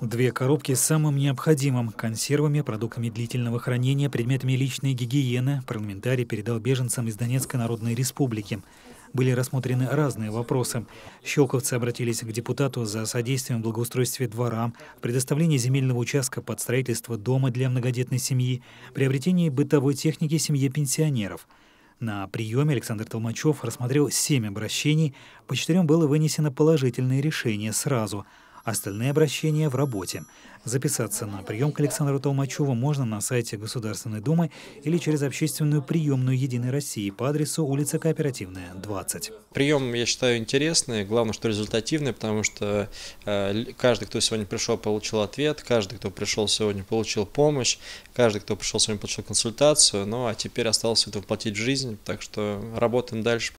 Две коробки с самым необходимым – консервами, продуктами длительного хранения, предметами личной гигиены – парламентарий передал беженцам из Донецкой Народной Республики. Были рассмотрены разные вопросы. Щелковцы обратились к депутату за содействием в благоустройстве двора, предоставлении земельного участка под строительство дома для многодетной семьи, приобретении бытовой техники семье пенсионеров – на приеме Александр Толмачев рассмотрел семь обращений, по четырем было вынесено положительное решение сразу – Остальные обращения в работе. Записаться на прием к Александру Толмачеву можно на сайте Государственной Думы или через общественную приемную «Единой России» по адресу улица Кооперативная, 20. Прием, я считаю, интересный, главное, что результативный, потому что э, каждый, кто сегодня пришел, получил ответ, каждый, кто пришел сегодня, получил помощь, каждый, кто пришел сегодня, получил консультацию, ну а теперь осталось это воплотить в жизнь, так что работаем дальше.